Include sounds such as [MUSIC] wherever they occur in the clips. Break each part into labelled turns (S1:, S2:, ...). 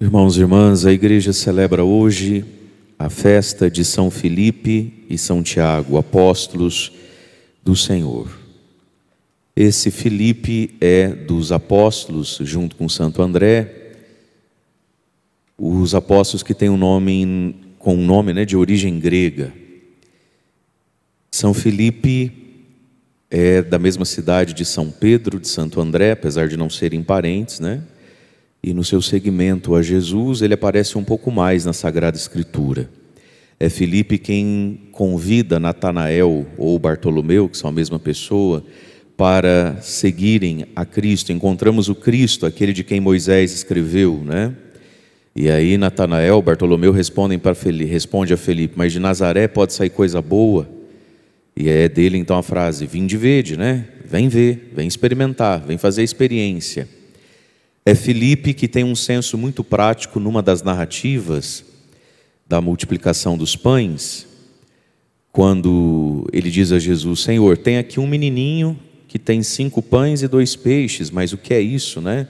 S1: Irmãos e irmãs, a igreja celebra hoje a festa de São Felipe e São Tiago, apóstolos do Senhor. Esse Felipe é dos apóstolos, junto com Santo André, os apóstolos que têm um nome com um nome né, de origem grega. São Felipe é da mesma cidade de São Pedro, de Santo André, apesar de não serem parentes, né? E no seu segmento a Jesus, ele aparece um pouco mais na Sagrada Escritura. É Felipe quem convida Natanael ou Bartolomeu, que são a mesma pessoa, para seguirem a Cristo. Encontramos o Cristo, aquele de quem Moisés escreveu, né? E aí Natanael, Bartolomeu respondem para Felipe, responde a Felipe, mas de Nazaré pode sair coisa boa. E é dele então a frase: "Vinde verde", né? Vem ver, vem experimentar, vem fazer experiência. É Felipe que tem um senso muito prático numa das narrativas da multiplicação dos pães, quando ele diz a Jesus: Senhor, tem aqui um menininho que tem cinco pães e dois peixes, mas o que é isso, né?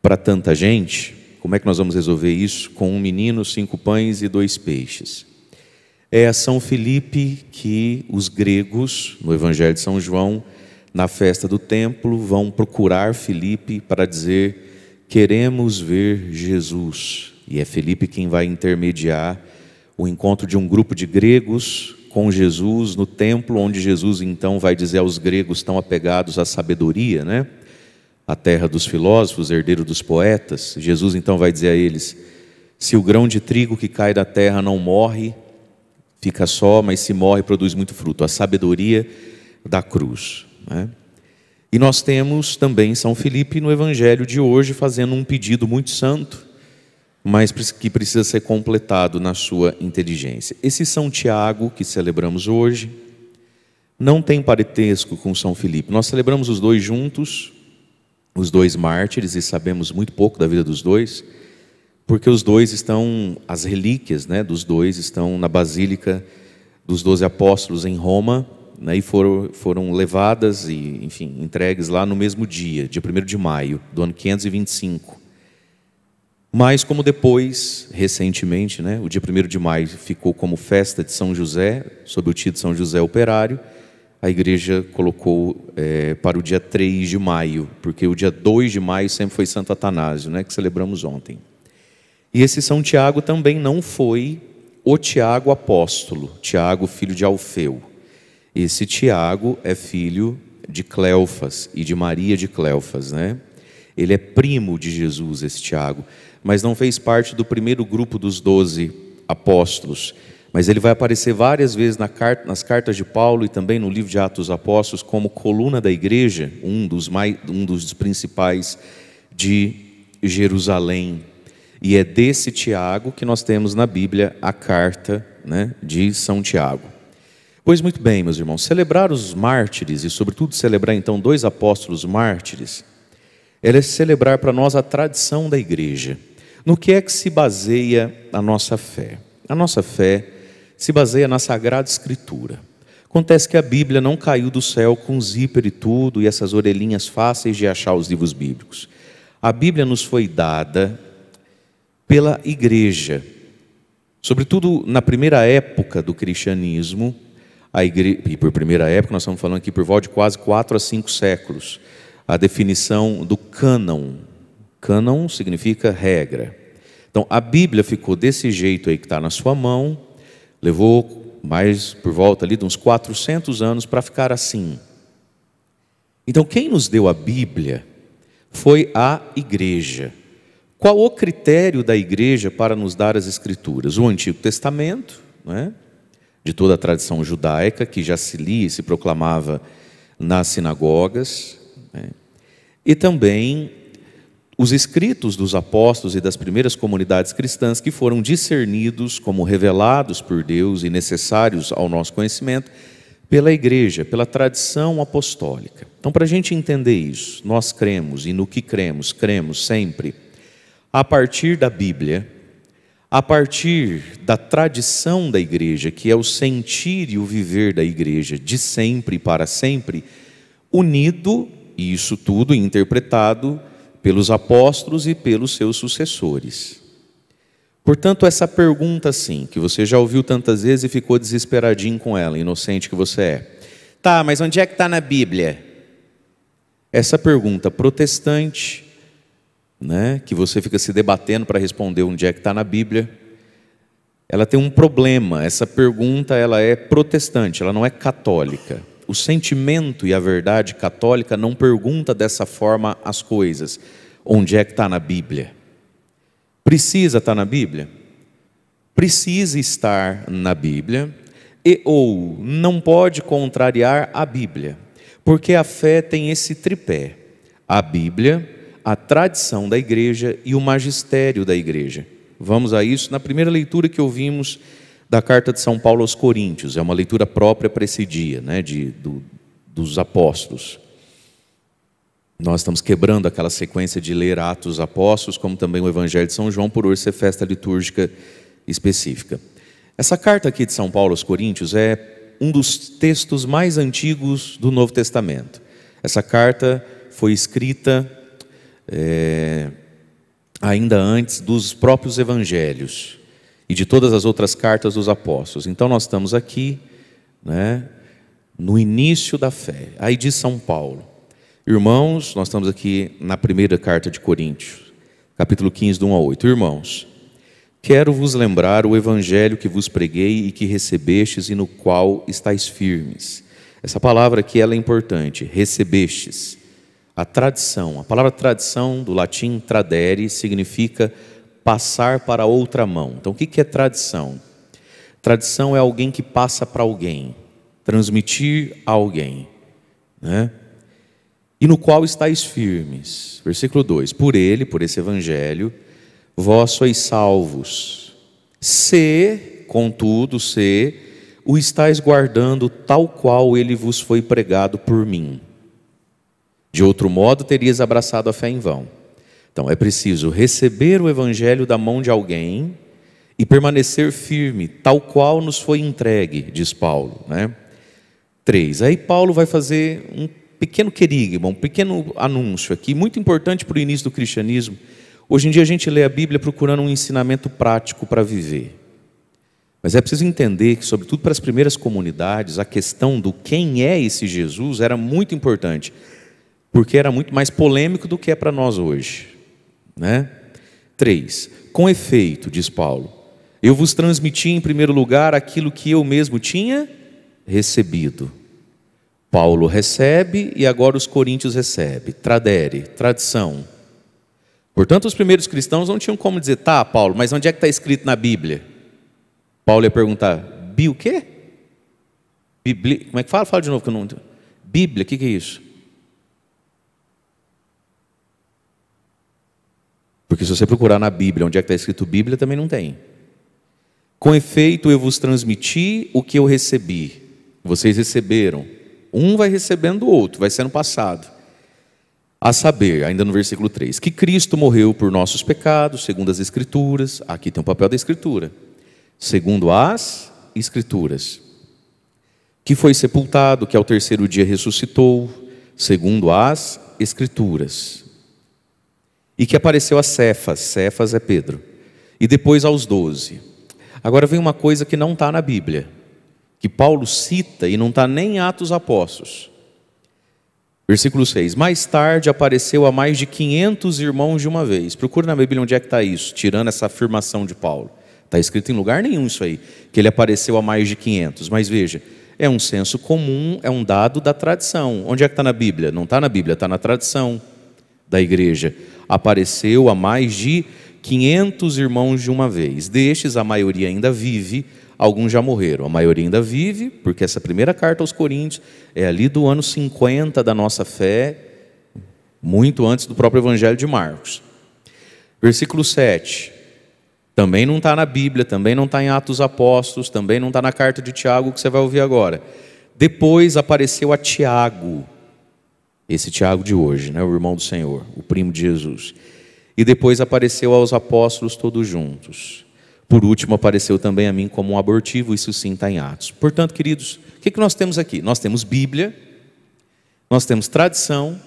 S1: Para tanta gente, como é que nós vamos resolver isso com um menino, cinco pães e dois peixes? é a São Felipe que os gregos, no Evangelho de São João, na festa do templo, vão procurar Felipe para dizer: Queremos ver Jesus. E é Felipe quem vai intermediar o encontro de um grupo de gregos com Jesus no templo, onde Jesus então vai dizer aos gregos tão apegados à sabedoria, né? A terra dos filósofos, herdeiro dos poetas. Jesus então vai dizer a eles: se o grão de trigo que cai da terra não morre, fica só, mas se morre, produz muito fruto. A sabedoria da cruz. Né? E nós temos também São Felipe no Evangelho de hoje fazendo um pedido muito santo, mas que precisa ser completado na sua inteligência. Esse São Tiago que celebramos hoje não tem parentesco com São Felipe. Nós celebramos os dois juntos, os dois mártires, e sabemos muito pouco da vida dos dois, porque os dois estão, as relíquias né, dos dois estão na Basílica dos Doze Apóstolos em Roma, né, e foram, foram levadas e, enfim, entregues lá no mesmo dia, dia 1 de maio do ano 525. Mas, como depois, recentemente, né, o dia 1 de maio ficou como festa de São José, sob o título São José Operário, a igreja colocou é, para o dia 3 de maio, porque o dia 2 de maio sempre foi Santo Atanásio, né, que celebramos ontem. E esse São Tiago também não foi o Tiago apóstolo, Tiago filho de Alfeu. Esse Tiago é filho de Cleofas e de Maria de Cleofas, né? Ele é primo de Jesus, esse Tiago, mas não fez parte do primeiro grupo dos doze apóstolos. Mas ele vai aparecer várias vezes nas cartas de Paulo e também no livro de Atos dos Apóstolos como coluna da igreja, um dos, mais, um dos principais de Jerusalém. E é desse Tiago que nós temos na Bíblia a carta né, de São Tiago. Pois muito bem, meus irmãos, celebrar os mártires e, sobretudo, celebrar então dois apóstolos mártires, ela é celebrar para nós a tradição da igreja. No que é que se baseia a nossa fé? A nossa fé se baseia na Sagrada Escritura. Acontece que a Bíblia não caiu do céu com zíper e tudo e essas orelhinhas fáceis de achar os livros bíblicos. A Bíblia nos foi dada pela igreja. Sobretudo na primeira época do cristianismo, a igreja, e por primeira época, nós estamos falando aqui por volta de quase quatro a cinco séculos, a definição do cânon. Cânon significa regra. Então, a Bíblia ficou desse jeito aí que está na sua mão, levou mais por volta ali de uns 400 anos para ficar assim. Então, quem nos deu a Bíblia foi a igreja. Qual o critério da igreja para nos dar as escrituras? O Antigo Testamento, não é? de toda a tradição judaica, que já se lia e se proclamava nas sinagogas, né? e também os escritos dos apóstolos e das primeiras comunidades cristãs que foram discernidos como revelados por Deus e necessários ao nosso conhecimento pela igreja, pela tradição apostólica. Então, para a gente entender isso, nós cremos e no que cremos, cremos sempre a partir da Bíblia, a partir da tradição da igreja, que é o sentir e o viver da igreja de sempre e para sempre, unido, e isso tudo interpretado pelos apóstolos e pelos seus sucessores. Portanto, essa pergunta, sim, que você já ouviu tantas vezes e ficou desesperadinho com ela, inocente que você é. Tá, mas onde é que está na Bíblia? Essa pergunta protestante, né, que você fica se debatendo para responder onde é que está na Bíblia, ela tem um problema. Essa pergunta ela é protestante, ela não é católica. O sentimento e a verdade católica não pergunta dessa forma as coisas. Onde é que está na Bíblia? Precisa estar tá na Bíblia? Precisa estar na Bíblia e ou não pode contrariar a Bíblia, porque a fé tem esse tripé: a Bíblia, a tradição da igreja e o magistério da igreja. Vamos a isso na primeira leitura que ouvimos da carta de São Paulo aos Coríntios, é uma leitura própria para esse dia, né, de, do, dos apóstolos. Nós estamos quebrando aquela sequência de ler Atos Apóstolos, como também o Evangelho de São João, por hoje ser festa litúrgica específica. Essa carta aqui de São Paulo aos Coríntios é um dos textos mais antigos do Novo Testamento. Essa carta foi escrita é, ainda antes dos próprios evangelhos e de todas as outras cartas dos apóstolos. Então nós estamos aqui, né, no início da fé, aí de São Paulo. Irmãos, nós estamos aqui na primeira carta de Coríntios, capítulo 15, do 1 a 8. Irmãos, quero vos lembrar o evangelho que vos preguei e que recebestes e no qual estáis firmes. Essa palavra aqui ela é importante, recebestes. A tradição, a palavra tradição do latim tradere significa passar para outra mão. Então, o que é tradição? Tradição é alguém que passa para alguém, transmitir a alguém, né? E no qual estáis firmes. Versículo 2: Por ele, por esse evangelho, vós sois salvos. Se, contudo, se o estáis guardando tal qual ele vos foi pregado por mim. De outro modo, terias abraçado a fé em vão. Então, é preciso receber o evangelho da mão de alguém e permanecer firme, tal qual nos foi entregue, diz Paulo. Né? 3. Aí Paulo vai fazer um pequeno querigma, um pequeno anúncio aqui, muito importante para o início do cristianismo. Hoje em dia a gente lê a Bíblia procurando um ensinamento prático para viver. Mas é preciso entender que, sobretudo para as primeiras comunidades, a questão do quem é esse Jesus era muito importante porque era muito mais polêmico do que é para nós hoje. Né? 3. Com efeito, diz Paulo, eu vos transmiti em primeiro lugar aquilo que eu mesmo tinha recebido. Paulo recebe e agora os coríntios recebem. Tradere, tradição. Portanto, os primeiros cristãos não tinham como dizer, tá, Paulo, mas onde é que está escrito na Bíblia? Paulo ia perguntar, bi o quê? Bibli... Como é que fala? Fala de novo que eu não. Bíblia, o que, que é isso? Porque se você procurar na Bíblia, onde é que está escrito Bíblia, também não tem. Com efeito, eu vos transmiti o que eu recebi. Vocês receberam. Um vai recebendo o outro, vai sendo passado. A saber, ainda no versículo 3, que Cristo morreu por nossos pecados, segundo as Escrituras. Aqui tem o um papel da Escritura. Segundo as Escrituras. Que foi sepultado, que ao terceiro dia ressuscitou, segundo as Escrituras e que apareceu a Cefas, Cefas é Pedro, e depois aos doze. Agora vem uma coisa que não está na Bíblia, que Paulo cita e não está nem em Atos Apóstolos. Versículo 6: Mais tarde apareceu a mais de 500 irmãos de uma vez. Procura na Bíblia onde é que está isso, tirando essa afirmação de Paulo. Está escrito em lugar nenhum isso aí, que ele apareceu a mais de 500. Mas veja, é um senso comum, é um dado da tradição. Onde é que está na Bíblia? Não está na Bíblia, está na tradição da igreja apareceu a mais de 500 irmãos de uma vez. Destes, a maioria ainda vive, alguns já morreram. A maioria ainda vive, porque essa primeira carta aos Coríntios é ali do ano 50 da nossa fé, muito antes do próprio Evangelho de Marcos. Versículo 7. Também não está na Bíblia, também não está em Atos Apóstolos, também não está na carta de Tiago que você vai ouvir agora. Depois apareceu a Tiago, esse Tiago de hoje, né, o irmão do Senhor, o primo de Jesus. E depois apareceu aos apóstolos todos juntos. Por último, apareceu também a mim como um abortivo, isso sim está em Atos. Portanto, queridos, o que, que nós temos aqui? Nós temos Bíblia, nós temos tradição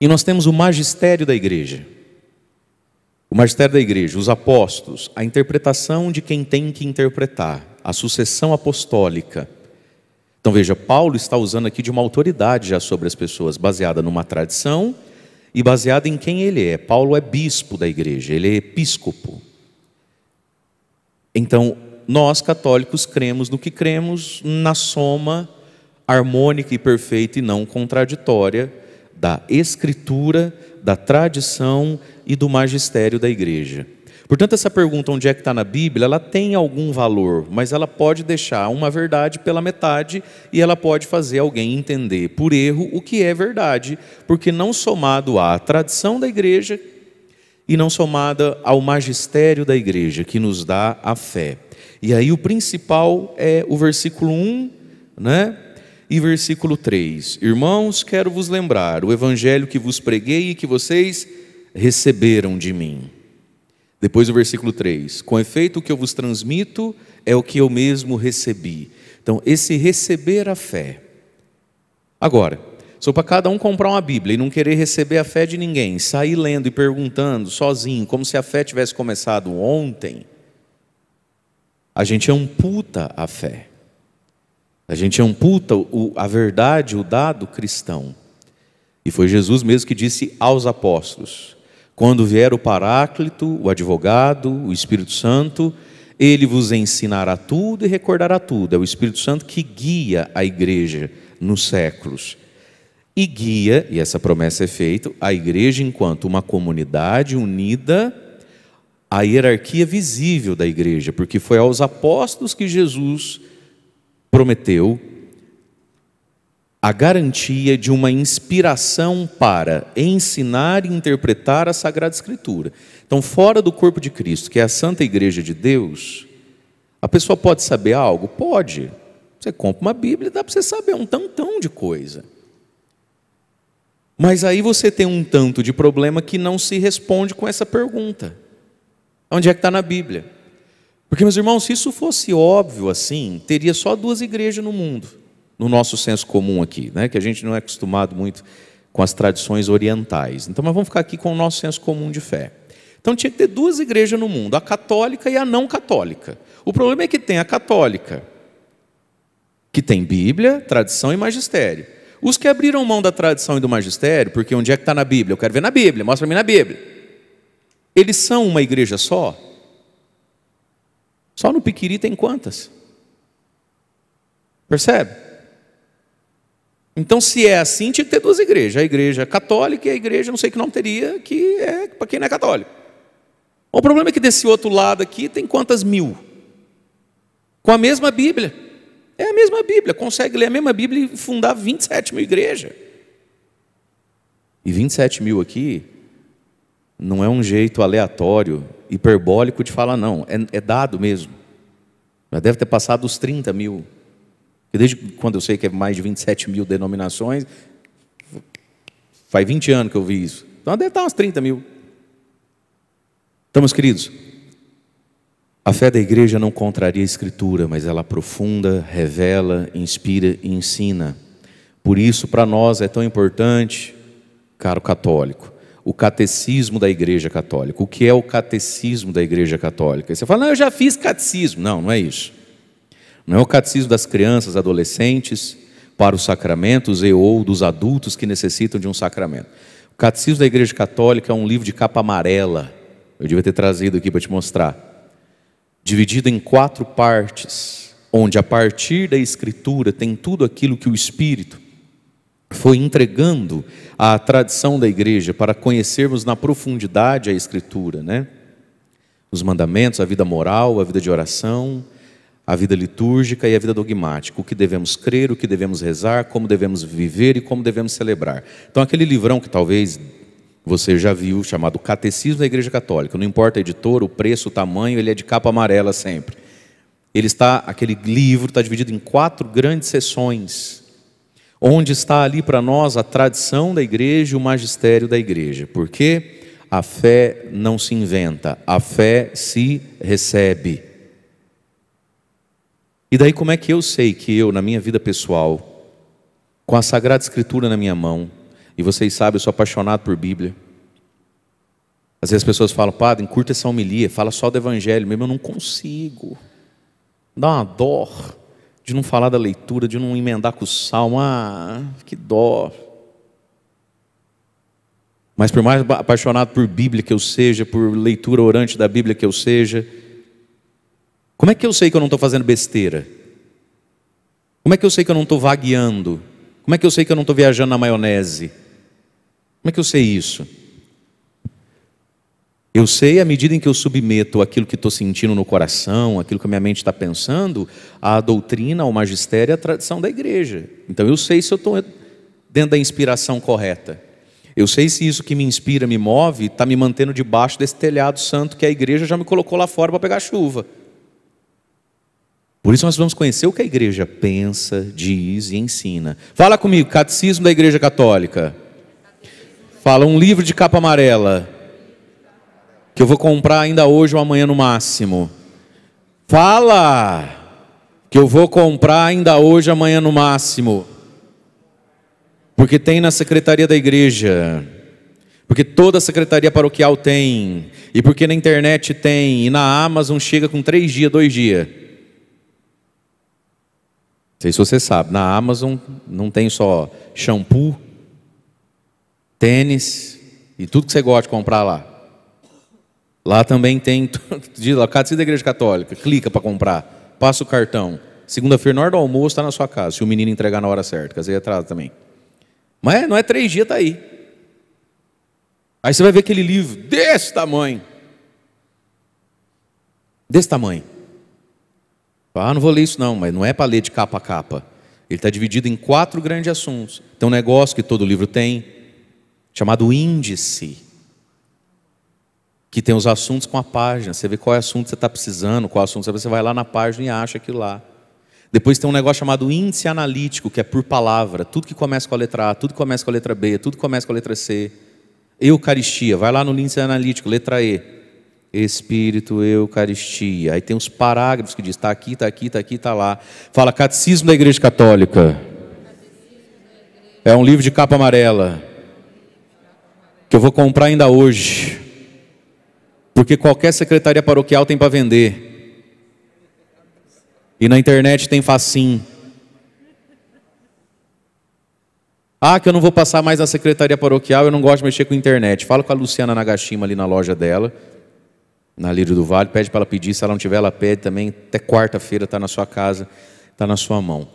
S1: e nós temos o magistério da igreja. O magistério da igreja, os apóstolos, a interpretação de quem tem que interpretar, a sucessão apostólica. Então veja, Paulo está usando aqui de uma autoridade já sobre as pessoas, baseada numa tradição e baseada em quem ele é. Paulo é bispo da igreja, ele é episcopo. Então, nós católicos cremos no que cremos, na soma harmônica e perfeita e não contraditória da escritura, da tradição e do magistério da igreja. Portanto, essa pergunta, onde é que está na Bíblia, ela tem algum valor, mas ela pode deixar uma verdade pela metade e ela pode fazer alguém entender, por erro, o que é verdade, porque não somado à tradição da igreja e não somada ao magistério da igreja, que nos dá a fé. E aí o principal é o versículo 1, né? E versículo 3: Irmãos, quero vos lembrar o evangelho que vos preguei e que vocês receberam de mim depois o versículo 3: Com efeito, o que eu vos transmito é o que eu mesmo recebi. Então, esse receber a fé. Agora, sou para cada um comprar uma Bíblia e não querer receber a fé de ninguém, sair lendo e perguntando sozinho, como se a fé tivesse começado ontem, a gente amputa a fé. A gente amputa o, a verdade, o dado cristão. E foi Jesus mesmo que disse aos apóstolos: quando vier o Paráclito, o advogado, o Espírito Santo, ele vos ensinará tudo e recordará tudo. É o Espírito Santo que guia a igreja nos séculos. E guia, e essa promessa é feita, a igreja enquanto uma comunidade unida à hierarquia visível da igreja, porque foi aos apóstolos que Jesus prometeu a garantia de uma inspiração para ensinar e interpretar a Sagrada Escritura. Então, fora do corpo de Cristo, que é a Santa Igreja de Deus, a pessoa pode saber algo? Pode. Você compra uma Bíblia e dá para você saber um tantão de coisa. Mas aí você tem um tanto de problema que não se responde com essa pergunta: onde é que está na Bíblia? Porque, meus irmãos, se isso fosse óbvio assim, teria só duas igrejas no mundo no nosso senso comum aqui, né? que a gente não é acostumado muito com as tradições orientais. Então, mas vamos ficar aqui com o nosso senso comum de fé. Então tinha que ter duas igrejas no mundo, a católica e a não católica. O problema é que tem a católica, que tem Bíblia, tradição e magistério. Os que abriram mão da tradição e do magistério, porque onde é que está na Bíblia? Eu quero ver na Bíblia, mostra para mim na Bíblia. Eles são uma igreja só? Só no Piquiri tem quantas? Percebe? Então, se é assim, tinha que ter duas igrejas, a igreja católica e a igreja não sei que não teria, que é para quem não é católico. O problema é que desse outro lado aqui tem quantas mil? Com a mesma Bíblia. É a mesma Bíblia, consegue ler a mesma Bíblia e fundar 27 mil igrejas. E 27 mil aqui não é um jeito aleatório, hiperbólico de falar, não. É, é dado mesmo. Já deve ter passado os 30 mil. Porque desde quando eu sei que é mais de 27 mil denominações, faz 20 anos que eu vi isso. Então deve estar umas 30 mil. Então, meus queridos, a fé da igreja não contraria a escritura, mas ela aprofunda, revela, inspira e ensina. Por isso, para nós é tão importante, caro católico, o catecismo da Igreja Católica. O que é o catecismo da Igreja Católica? E você fala, não, eu já fiz catecismo. Não, não é isso. Não é o catecismo das crianças, adolescentes, para os sacramentos e ou dos adultos que necessitam de um sacramento. O Catecismo da Igreja Católica é um livro de capa amarela. Eu devia ter trazido aqui para te mostrar. Dividido em quatro partes, onde a partir da Escritura tem tudo aquilo que o Espírito foi entregando à tradição da Igreja para conhecermos na profundidade a Escritura, né? Os mandamentos, a vida moral, a vida de oração, a vida litúrgica e a vida dogmática, o que devemos crer, o que devemos rezar, como devemos viver e como devemos celebrar. Então, aquele livrão que talvez você já viu, chamado Catecismo da Igreja Católica, não importa a editora, o preço, o tamanho, ele é de capa amarela sempre. Ele está, aquele livro está dividido em quatro grandes sessões, onde está ali para nós a tradição da igreja e o magistério da igreja. Porque a fé não se inventa, a fé se recebe. E daí, como é que eu sei que eu, na minha vida pessoal, com a Sagrada Escritura na minha mão, e vocês sabem, eu sou apaixonado por Bíblia. Às vezes as pessoas falam, padre, encurta essa homilia, fala só do Evangelho, mesmo eu não consigo. Dá uma dó de não falar da leitura, de não emendar com o salmo, ah, que dó. Mas por mais apaixonado por Bíblia que eu seja, por leitura orante da Bíblia que eu seja, como é que eu sei que eu não estou fazendo besteira? Como é que eu sei que eu não estou vagueando? Como é que eu sei que eu não estou viajando na maionese? Como é que eu sei isso? Eu sei à medida em que eu submeto aquilo que estou sentindo no coração, aquilo que a minha mente está pensando, à doutrina, ao magistério e à tradição da igreja. Então eu sei se eu estou dentro da inspiração correta. Eu sei se isso que me inspira, me move, está me mantendo debaixo desse telhado santo que a igreja já me colocou lá fora para pegar chuva. Por isso nós vamos conhecer o que a igreja pensa, diz e ensina. Fala comigo, Catecismo da Igreja Católica. Fala um livro de capa amarela que eu vou comprar ainda hoje ou amanhã no máximo. Fala que eu vou comprar ainda hoje, amanhã no máximo. Porque tem na secretaria da igreja. Porque toda a secretaria paroquial tem. E porque na internet tem. E na Amazon chega com três dias, dois dias sei se você sabe, na Amazon não tem só shampoo, tênis e tudo que você gosta de comprar lá. Lá também tem, [LAUGHS] de lá, da Igreja Católica, clica para comprar, passa o cartão. Segunda-feira, na hora do almoço, está na sua casa, se o menino entregar na hora certa, que às vezes é atrasa também. Mas é, não é três dias, está aí. Aí você vai ver aquele livro desse tamanho. Desse tamanho. Ah, não vou ler isso não, mas não é para ler de capa a capa. Ele está dividido em quatro grandes assuntos. Tem um negócio que todo livro tem, chamado índice, que tem os assuntos com a página. Você vê qual é o assunto que você está precisando, qual é assunto você vai lá na página e acha aquilo lá. Depois tem um negócio chamado índice analítico, que é por palavra. Tudo que começa com a letra A, tudo que começa com a letra B, tudo que começa com a letra C. Eucaristia, vai lá no índice analítico, letra E. Espírito, Eucaristia. Aí tem uns parágrafos que diz, está aqui, está aqui, está aqui, está lá. Fala Catecismo da Igreja Católica. É um livro de capa amarela que eu vou comprar ainda hoje, porque qualquer secretaria paroquial tem para vender. E na internet tem facinho. Ah, que eu não vou passar mais na secretaria paroquial, eu não gosto de mexer com internet. Fala com a Luciana Nagashima ali na loja dela na Lírio do Vale, pede para ela pedir, se ela não tiver, ela pede também, até quarta-feira está na sua casa, está na sua mão.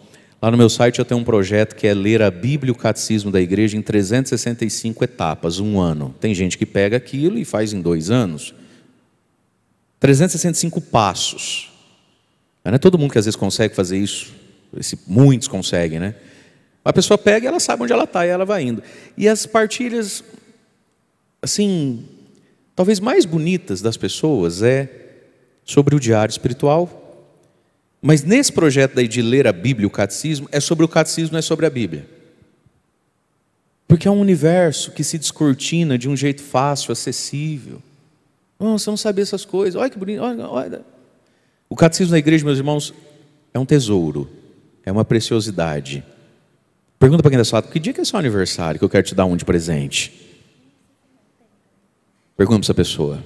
S1: Lá no meu site eu tenho um projeto que é ler a Bíblia e o Catecismo da Igreja em 365 etapas, um ano. Tem gente que pega aquilo e faz em dois anos. 365 passos. Não é todo mundo que às vezes consegue fazer isso, muitos conseguem, né? A pessoa pega e ela sabe onde ela está e ela vai indo. E as partilhas, assim, talvez mais bonitas das pessoas é sobre o diário espiritual. Mas nesse projeto daí de ler a Bíblia, o catecismo, é sobre o catecismo, não é sobre a Bíblia. Porque é um universo que se descortina de um jeito fácil, acessível. Oh, você não sabe essas coisas. Olha que bonito. Olha, olha. O catecismo da igreja, meus irmãos, é um tesouro. É uma preciosidade. Pergunta para quem está do que dia que é seu aniversário que eu quero te dar um de presente? Pergunta para essa pessoa.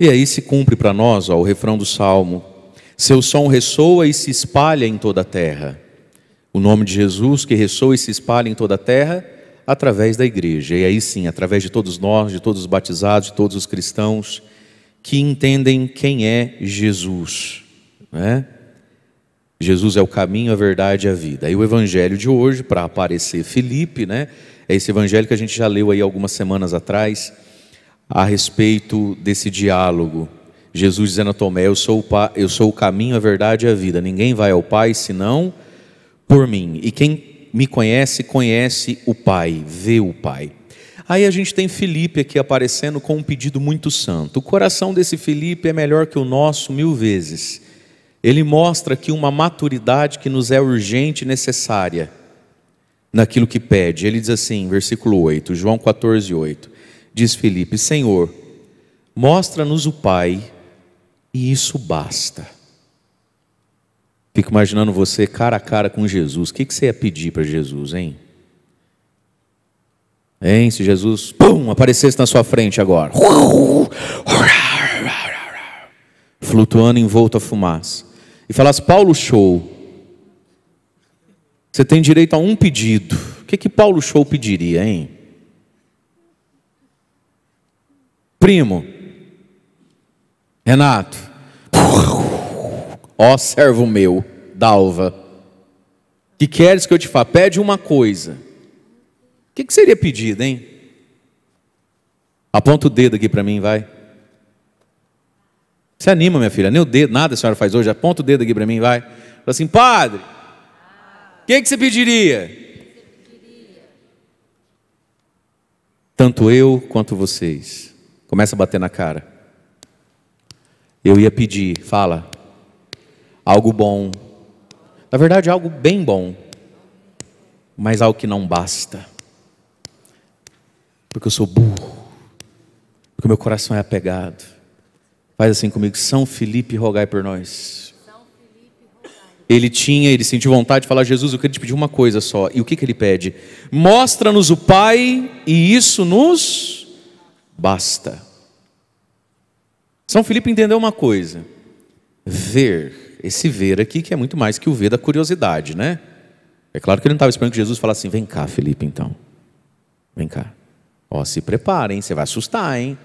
S1: E aí se cumpre para nós ó, o refrão do Salmo: Seu som ressoa e se espalha em toda a terra. O nome de Jesus que ressoa e se espalha em toda a terra através da igreja. E aí sim, através de todos nós, de todos os batizados, de todos os cristãos que entendem quem é Jesus. Né? Jesus é o caminho, a verdade e a vida. E o evangelho de hoje, para aparecer Felipe, né? É esse evangelho que a gente já leu aí algumas semanas atrás a respeito desse diálogo. Jesus dizendo a Tomé: Eu sou o, pa, eu sou o caminho, a verdade e a vida. Ninguém vai ao Pai senão por mim. E quem me conhece, conhece o Pai, vê o Pai. Aí a gente tem Felipe aqui aparecendo com um pedido muito santo. O coração desse Felipe é melhor que o nosso mil vezes. Ele mostra aqui uma maturidade que nos é urgente e necessária naquilo que pede. Ele diz assim, versículo 8, João 14, 8. Diz Felipe: Senhor, mostra-nos o Pai e isso basta. Fico imaginando você cara a cara com Jesus. O que você ia pedir para Jesus, hein? Hein? Se Jesus, pum, aparecesse na sua frente agora. Flutuando envolto a fumaça. E falasse, Paulo, show. Você tem direito a um pedido. O que, que Paulo Show pediria, hein? Primo, Renato, ó servo meu, Dalva, que queres que eu te faça? Pede uma coisa. O que, que seria pedido, hein? Aponta o dedo aqui para mim, vai. Se anima, minha filha, nem o dedo, nada a senhora faz hoje, aponta o dedo aqui para mim, vai. Fala assim, padre, que, que você pediria? Tanto eu quanto vocês. Começa a bater na cara. Eu ia pedir, fala, algo bom. Na verdade, algo bem bom, mas algo que não basta. Porque eu sou burro, porque meu coração é apegado. Faz assim comigo, São Felipe, rogai por nós ele tinha, ele sentiu vontade de falar: Jesus, eu queria te pedir uma coisa só. E o que, que ele pede? Mostra-nos o Pai e isso nos basta. São Filipe entendeu uma coisa: ver, esse ver aqui que é muito mais que o ver da curiosidade, né? É claro que ele não estava esperando que Jesus falasse assim: vem cá, Felipe, então. Vem cá. Ó, se preparem, hein? Você vai assustar, hein?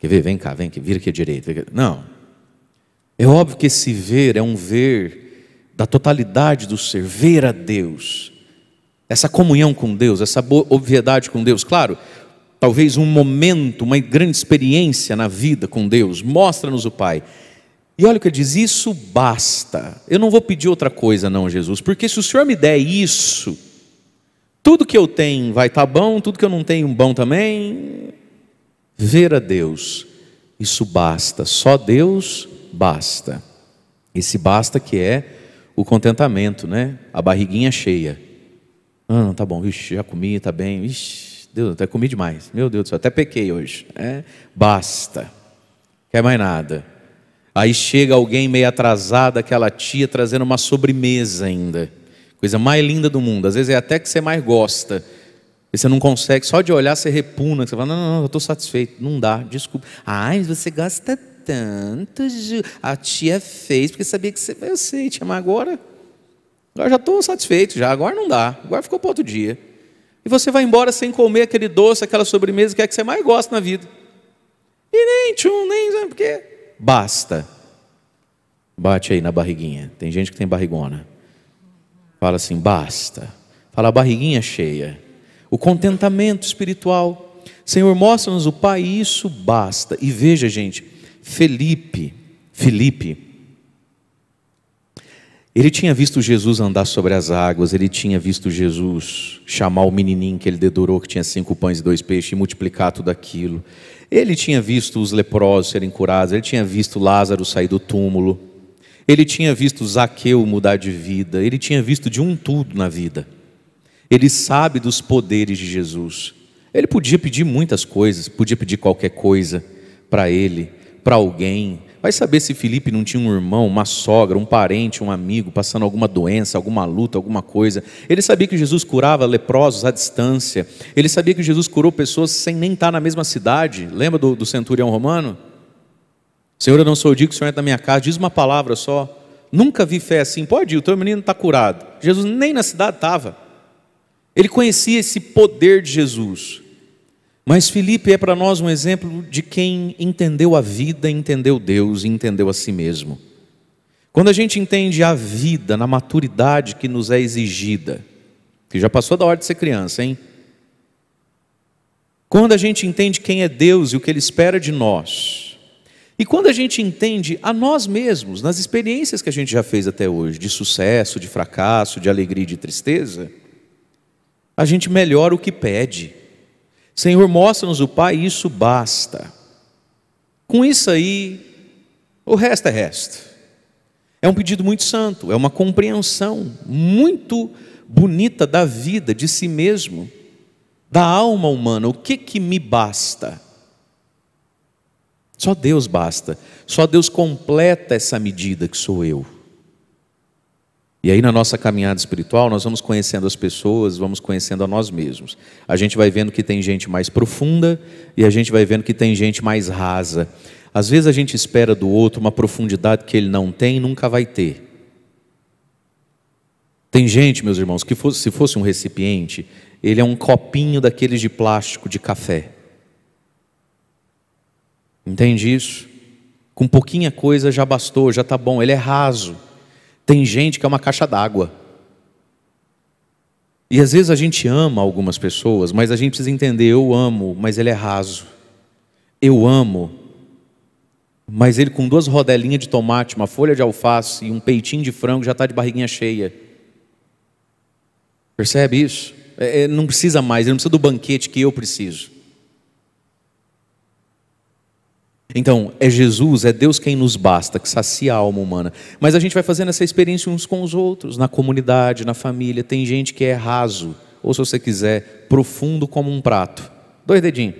S1: Quer ver? Vem cá, vem aqui, vira aqui direito. direita. Não. É óbvio que esse ver é um ver da totalidade do ser, ver a Deus, essa comunhão com Deus, essa obviedade com Deus. Claro, talvez um momento, uma grande experiência na vida com Deus, mostra-nos o Pai. E olha o que ele diz: Isso basta. Eu não vou pedir outra coisa, não, Jesus, porque se o Senhor me der isso, tudo que eu tenho vai estar tá bom, tudo que eu não tenho bom também. Ver a Deus, isso basta. Só Deus basta. Esse basta que é o contentamento, né? A barriguinha cheia. Ah, não, tá bom, Ixi, já comi, tá bem. Ixi, Deus, até comi demais. Meu Deus do céu, até pequei hoje. É, basta. Quer mais nada. Aí chega alguém meio atrasado, aquela tia trazendo uma sobremesa ainda. Coisa mais linda do mundo. Às vezes é até que você mais gosta. E você não consegue, só de olhar você repuna, você fala, não, não, não, eu estou satisfeito, não dá, desculpa. Ah, mas você gasta tanto. Ju... A tia fez, porque sabia que você. Eu sei, tia, mas agora. Agora já estou satisfeito, já. Agora não dá. Agora ficou para outro dia. E você vai embora sem comer aquele doce, aquela sobremesa que é que você mais gosta na vida. E nem tchum, nem. Né, porque. Basta. Bate aí na barriguinha. Tem gente que tem barrigona. Fala assim: basta. Fala a barriguinha é cheia. O contentamento espiritual. Senhor, mostra-nos o Pai, isso basta. E veja, gente, Felipe, Felipe, ele tinha visto Jesus andar sobre as águas, ele tinha visto Jesus chamar o menininho que ele dedurou, que tinha cinco pães e dois peixes, e multiplicar tudo aquilo. Ele tinha visto os leprosos serem curados, ele tinha visto Lázaro sair do túmulo, ele tinha visto Zaqueu mudar de vida, ele tinha visto de um tudo na vida. Ele sabe dos poderes de Jesus. Ele podia pedir muitas coisas, podia pedir qualquer coisa para ele, para alguém. Vai saber se Felipe não tinha um irmão, uma sogra, um parente, um amigo passando alguma doença, alguma luta, alguma coisa. Ele sabia que Jesus curava leprosos à distância. Ele sabia que Jesus curou pessoas sem nem estar tá na mesma cidade. Lembra do, do centurião romano? Senhor, eu não sou digno que o Senhor é da minha casa. Diz uma palavra só. Nunca vi fé assim. Pode ir, o teu menino está curado. Jesus nem na cidade estava. Ele conhecia esse poder de Jesus. Mas Felipe é para nós um exemplo de quem entendeu a vida, entendeu Deus, entendeu a si mesmo. Quando a gente entende a vida na maturidade que nos é exigida, que já passou da hora de ser criança, hein? Quando a gente entende quem é Deus e o que Ele espera de nós, e quando a gente entende a nós mesmos, nas experiências que a gente já fez até hoje, de sucesso, de fracasso, de alegria e de tristeza, a gente melhora o que pede. Senhor, mostra-nos o Pai e isso basta. Com isso aí, o resto é resto. É um pedido muito santo, é uma compreensão muito bonita da vida, de si mesmo, da alma humana. O que que me basta? Só Deus basta. Só Deus completa essa medida que sou eu. E aí, na nossa caminhada espiritual, nós vamos conhecendo as pessoas, vamos conhecendo a nós mesmos. A gente vai vendo que tem gente mais profunda e a gente vai vendo que tem gente mais rasa. Às vezes a gente espera do outro uma profundidade que ele não tem e nunca vai ter. Tem gente, meus irmãos, que fosse, se fosse um recipiente, ele é um copinho daqueles de plástico de café. Entende isso? Com pouquinha coisa já bastou, já está bom, ele é raso. Tem gente que é uma caixa d'água. E às vezes a gente ama algumas pessoas, mas a gente precisa entender: eu amo, mas ele é raso. Eu amo, mas ele com duas rodelinhas de tomate, uma folha de alface e um peitinho de frango já está de barriguinha cheia. Percebe isso? É, é, não precisa mais, ele não precisa do banquete que eu preciso. Então, é Jesus, é Deus quem nos basta, que sacia a alma humana. Mas a gente vai fazendo essa experiência uns com os outros, na comunidade, na família. Tem gente que é raso, ou se você quiser, profundo como um prato. Dois dedinhos.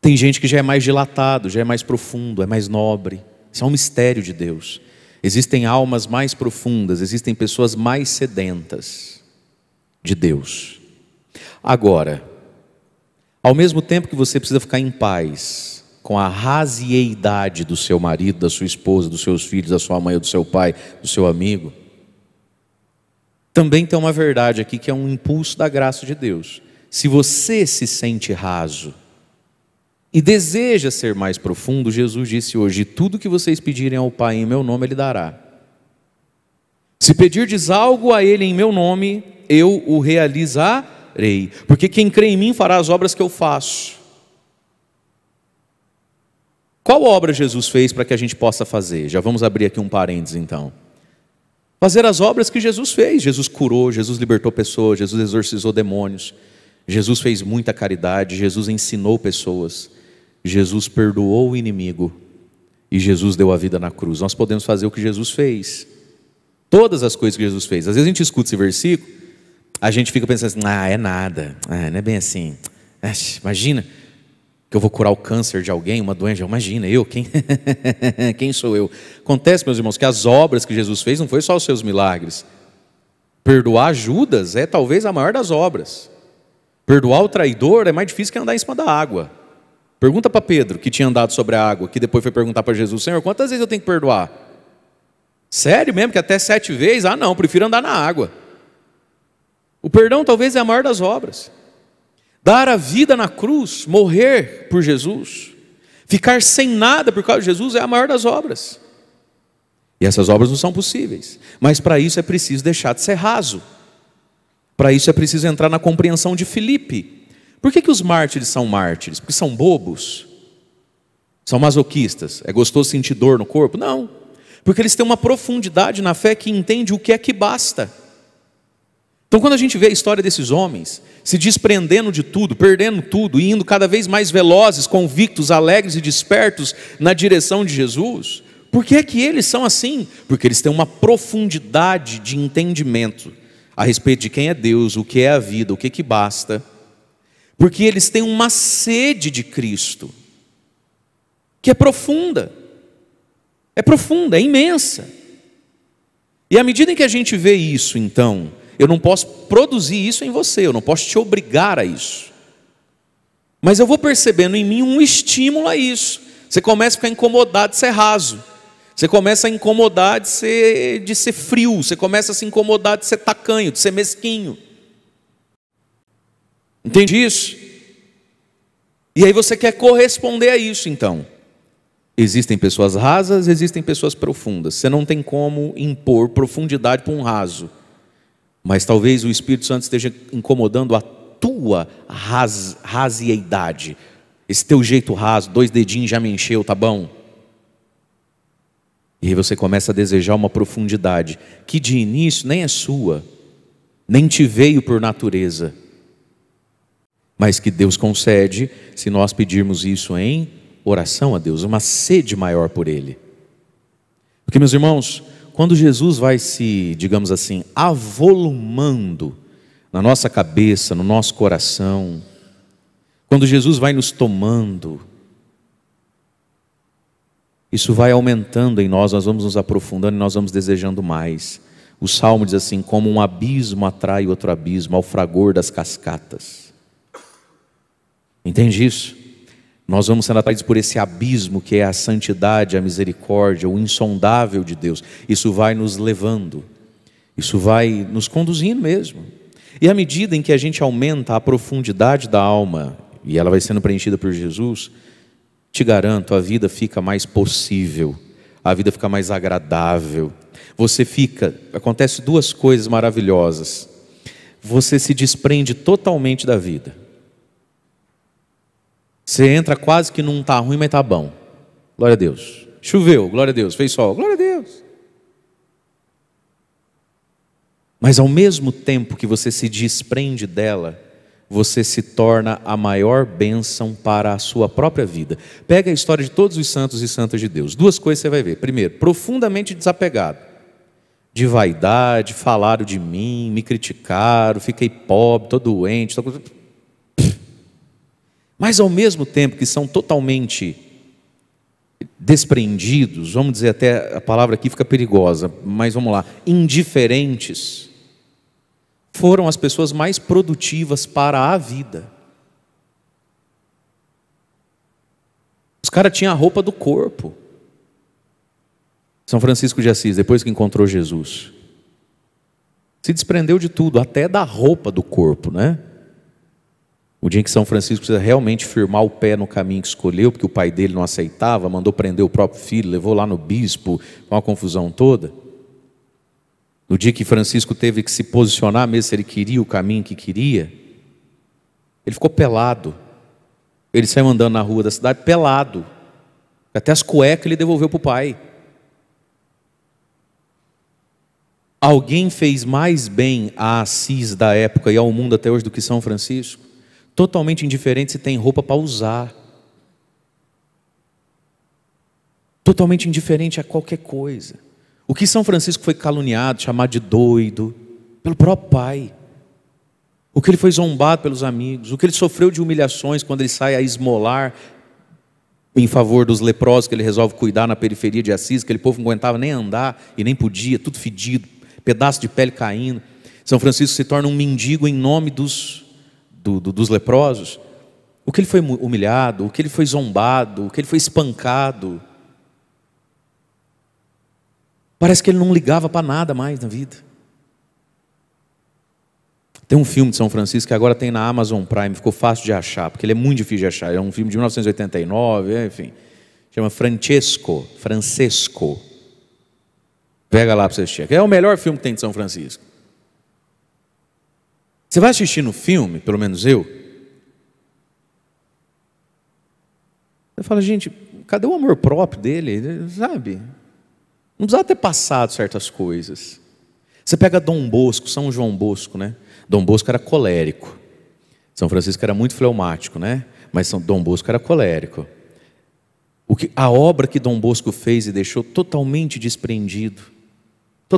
S1: Tem gente que já é mais dilatado, já é mais profundo, é mais nobre. Isso é um mistério de Deus. Existem almas mais profundas, existem pessoas mais sedentas de Deus. Agora, ao mesmo tempo que você precisa ficar em paz com a rasieidade do seu marido, da sua esposa, dos seus filhos, da sua mãe, do seu pai, do seu amigo. Também tem uma verdade aqui que é um impulso da graça de Deus. Se você se sente raso e deseja ser mais profundo, Jesus disse hoje: tudo que vocês pedirem ao Pai em meu nome, Ele dará. Se pedirdes algo a Ele em meu nome, eu o realizarei. Porque quem crê em mim fará as obras que eu faço qual obra Jesus fez para que a gente possa fazer? Já vamos abrir aqui um parênteses então. Fazer as obras que Jesus fez. Jesus curou, Jesus libertou pessoas, Jesus exorcizou demônios, Jesus fez muita caridade, Jesus ensinou pessoas, Jesus perdoou o inimigo e Jesus deu a vida na cruz. Nós podemos fazer o que Jesus fez. Todas as coisas que Jesus fez. Às vezes a gente escuta esse versículo, a gente fica pensando assim: ah, é nada, ah, não é bem assim. Imagina que eu vou curar o câncer de alguém, uma doença. Imagina, eu, quem, [LAUGHS] quem sou eu? Acontece, meus irmãos, que as obras que Jesus fez não foi só os seus milagres. Perdoar Judas é talvez a maior das obras. Perdoar o traidor é mais difícil que andar em cima da água. Pergunta para Pedro, que tinha andado sobre a água, que depois foi perguntar para Jesus: Senhor, quantas vezes eu tenho que perdoar? Sério mesmo, que até sete vezes? Ah, não, prefiro andar na água. O perdão talvez é a maior das obras dar a vida na cruz, morrer por Jesus, ficar sem nada por causa de Jesus é a maior das obras. E essas obras não são possíveis. Mas para isso é preciso deixar de ser raso. Para isso é preciso entrar na compreensão de Filipe. Por que, que os mártires são mártires? Porque são bobos? São masoquistas? É gostoso sentir dor no corpo? Não. Porque eles têm uma profundidade na fé que entende o que é que basta. Então, quando a gente vê a história desses homens se desprendendo de tudo, perdendo tudo e indo cada vez mais velozes, convictos, alegres e despertos na direção de Jesus, por que é que eles são assim? Porque eles têm uma profundidade de entendimento a respeito de quem é Deus, o que é a vida, o que, é que basta. Porque eles têm uma sede de Cristo que é profunda. É profunda, é imensa. E à medida em que a gente vê isso, então, eu não posso produzir isso em você, eu não posso te obrigar a isso. Mas eu vou percebendo em mim um estímulo a isso. Você começa a ficar incomodado de ser raso. Você começa a incomodar de ser, de ser frio. Você começa a se incomodar de ser tacanho, de ser mesquinho. Entende isso? E aí você quer corresponder a isso, então. Existem pessoas rasas, existem pessoas profundas. Você não tem como impor profundidade para um raso. Mas talvez o Espírito Santo esteja incomodando a tua ras, rasieidade, esse teu jeito raso, dois dedinhos já me encheu, tá bom? E aí você começa a desejar uma profundidade que de início nem é sua, nem te veio por natureza, mas que Deus concede se nós pedirmos isso em oração a Deus, uma sede maior por Ele. Porque, meus irmãos, quando Jesus vai se, digamos assim, avolumando na nossa cabeça, no nosso coração, quando Jesus vai nos tomando, isso vai aumentando em nós, nós vamos nos aprofundando e nós vamos desejando mais. O salmo diz assim: como um abismo atrai outro abismo, ao fragor das cascatas. Entende isso? Nós vamos ser atraídos por esse abismo que é a santidade, a misericórdia, o insondável de Deus. Isso vai nos levando, isso vai nos conduzindo mesmo. E à medida em que a gente aumenta a profundidade da alma, e ela vai sendo preenchida por Jesus, te garanto, a vida fica mais possível, a vida fica mais agradável. Você fica, acontece duas coisas maravilhosas. Você se desprende totalmente da vida você entra quase que não está ruim, mas está bom. Glória a Deus. Choveu, glória a Deus. Fez sol, glória a Deus. Mas ao mesmo tempo que você se desprende dela, você se torna a maior bênção para a sua própria vida. Pega a história de todos os santos e santas de Deus. Duas coisas você vai ver. Primeiro, profundamente desapegado de vaidade, falaram de mim, me criticaram, fiquei pobre, estou doente, estou mas ao mesmo tempo que são totalmente desprendidos, vamos dizer até a palavra aqui fica perigosa, mas vamos lá, indiferentes, foram as pessoas mais produtivas para a vida. Os caras tinham a roupa do corpo. São Francisco de Assis, depois que encontrou Jesus, se desprendeu de tudo, até da roupa do corpo, né? O dia em que São Francisco precisa realmente firmar o pé no caminho que escolheu, porque o pai dele não aceitava, mandou prender o próprio filho, levou lá no bispo, uma confusão toda. No dia que Francisco teve que se posicionar mesmo se ele queria o caminho que queria, ele ficou pelado. Ele saiu andando na rua da cidade pelado. Até as cuecas ele devolveu para o pai. Alguém fez mais bem a Assis da época e ao mundo até hoje do que São Francisco? totalmente indiferente se tem roupa para usar, totalmente indiferente a qualquer coisa. O que São Francisco foi caluniado, chamado de doido, pelo próprio pai. O que ele foi zombado pelos amigos, o que ele sofreu de humilhações quando ele sai a esmolar em favor dos leprosos que ele resolve cuidar na periferia de Assis, que aquele povo não aguentava nem andar e nem podia, tudo fedido, pedaço de pele caindo. São Francisco se torna um mendigo em nome dos do, do, dos leprosos, o que ele foi humilhado, o que ele foi zombado, o que ele foi espancado. Parece que ele não ligava para nada mais na vida. Tem um filme de São Francisco que agora tem na Amazon Prime, ficou fácil de achar, porque ele é muito difícil de achar. É um filme de 1989, é, enfim. Chama Francesco, Francesco. Pega lá para você assistir. É o melhor filme que tem de São Francisco. Você vai assistir no filme, pelo menos eu. Eu falo, gente, cadê o amor próprio dele? Sabe? Não precisava ter passado certas coisas. Você pega Dom Bosco, São João Bosco, né? Dom Bosco era colérico. São Francisco era muito fleumático, né? Mas São Dom Bosco era colérico. O que, a obra que Dom Bosco fez e deixou totalmente desprendido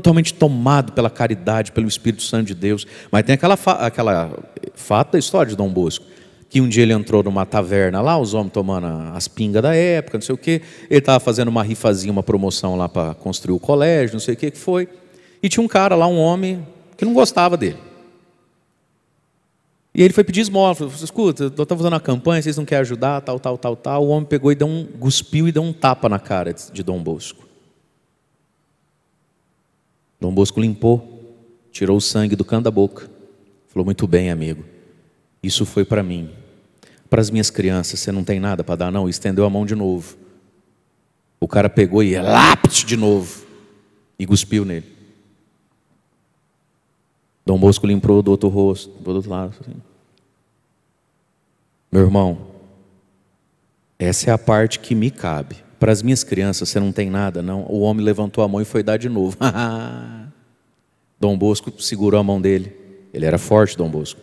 S1: totalmente tomado pela caridade, pelo Espírito Santo de Deus. Mas tem aquela, fa aquela fato da história de Dom Bosco, que um dia ele entrou numa taverna lá, os homens tomando as pingas da época, não sei o quê. Ele estava fazendo uma rifazinha, uma promoção lá para construir o colégio, não sei o quê que foi. E tinha um cara lá, um homem, que não gostava dele. E ele foi pedir esmola, falou, escuta, eu estou fazendo uma campanha, vocês não querem ajudar, tal, tal, tal, tal. O homem pegou e deu um, cuspiu e deu um tapa na cara de Dom Bosco. Dom Bosco limpou, tirou o sangue do cano da boca. Falou: Muito bem, amigo, isso foi para mim. Para as minhas crianças, você não tem nada para dar, não? estendeu a mão de novo. O cara pegou e lápis de novo e cuspiu nele. Dom Bosco limpou do outro rosto, do outro lado. Assim. Meu irmão, essa é a parte que me cabe. Para as minhas crianças, você não tem nada, não? O homem levantou a mão e foi dar de novo. [LAUGHS] Dom Bosco segurou a mão dele, ele era forte, Dom Bosco,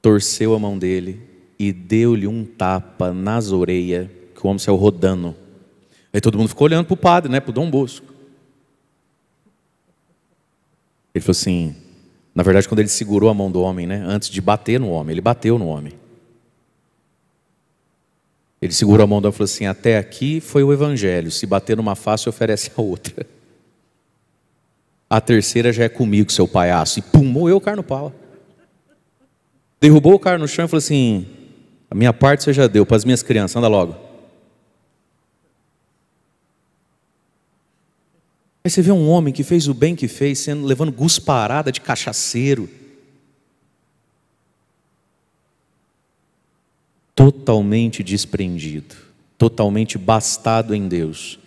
S1: torceu a mão dele e deu-lhe um tapa nas orelhas, que o homem saiu rodando. Aí todo mundo ficou olhando para o padre, né, para o Dom Bosco. Ele falou assim, na verdade, quando ele segurou a mão do homem, né, antes de bater no homem, ele bateu no homem. Ele segurou a mão do homem e falou assim: Até aqui foi o evangelho, se bater numa face, oferece a outra. [LAUGHS] A terceira já é comigo, seu palhaço. E pum, eu o cara no pau. Derrubou o cara no chão e falou assim: A minha parte você já deu para as minhas crianças, anda logo. Aí você vê um homem que fez o bem que fez, sendo levando gusparada de cachaceiro. Totalmente desprendido, totalmente bastado em Deus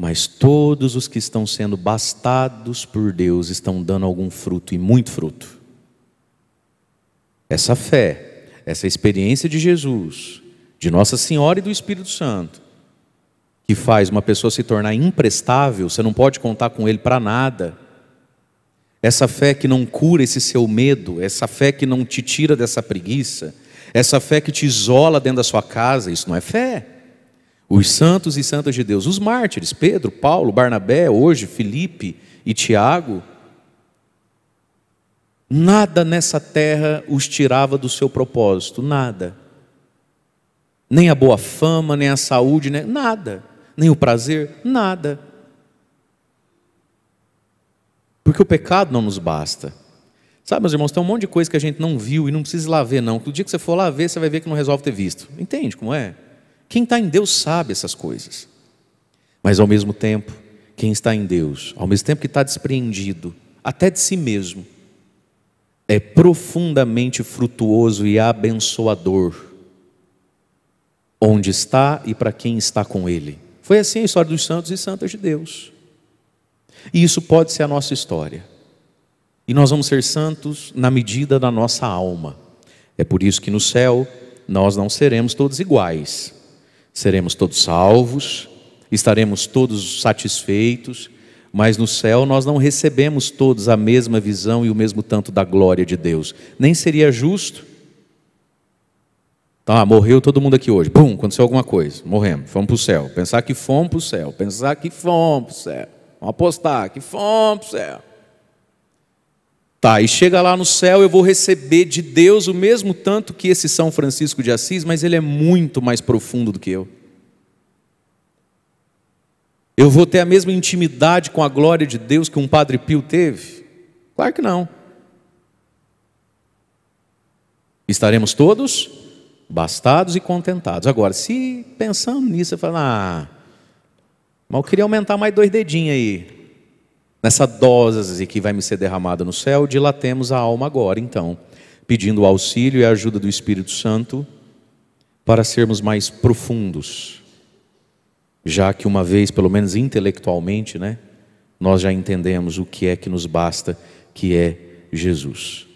S1: mas todos os que estão sendo bastados por Deus estão dando algum fruto e muito fruto. Essa fé, essa experiência de Jesus, de Nossa Senhora e do Espírito Santo, que faz uma pessoa se tornar imprestável, você não pode contar com ele para nada. Essa fé que não cura esse seu medo, essa fé que não te tira dessa preguiça, essa fé que te isola dentro da sua casa, isso não é fé os santos e santas de Deus, os mártires, Pedro, Paulo, Barnabé, hoje, Felipe e Tiago, nada nessa terra os tirava do seu propósito, nada. Nem a boa fama, nem a saúde, nem, né, nada. Nem o prazer, nada. Porque o pecado não nos basta. Sabe, meus irmãos, tem um monte de coisa que a gente não viu e não precisa ir lá ver, não. Que o dia que você for lá ver, você vai ver que não resolve ter visto. Entende como é? Quem está em Deus sabe essas coisas. Mas ao mesmo tempo, quem está em Deus, ao mesmo tempo que está despreendido, até de si mesmo, é profundamente frutuoso e abençoador, onde está e para quem está com Ele. Foi assim a história dos santos e santas de Deus. E isso pode ser a nossa história. E nós vamos ser santos na medida da nossa alma. É por isso que no céu nós não seremos todos iguais seremos todos salvos, estaremos todos satisfeitos, mas no céu nós não recebemos todos a mesma visão e o mesmo tanto da glória de Deus. Nem seria justo. Tá, morreu todo mundo aqui hoje. Pum, aconteceu alguma coisa. Morremos, fomos para o céu. Pensar que fomos para o céu. Pensar que fomos para o céu. Vamos apostar que fomos para o céu. Tá, e chega lá no céu, eu vou receber de Deus o mesmo tanto que esse São Francisco de Assis, mas ele é muito mais profundo do que eu. Eu vou ter a mesma intimidade com a glória de Deus que um Padre Pio teve? Claro que não. Estaremos todos bastados e contentados. Agora, se pensando nisso, eu falo, ah, mas eu queria aumentar mais dois dedinhos aí nessa dose que vai me ser derramada no céu, dilatemos a alma agora, então, pedindo o auxílio e a ajuda do Espírito Santo para sermos mais profundos, já que uma vez, pelo menos intelectualmente, né, nós já entendemos o que é que nos basta, que é Jesus.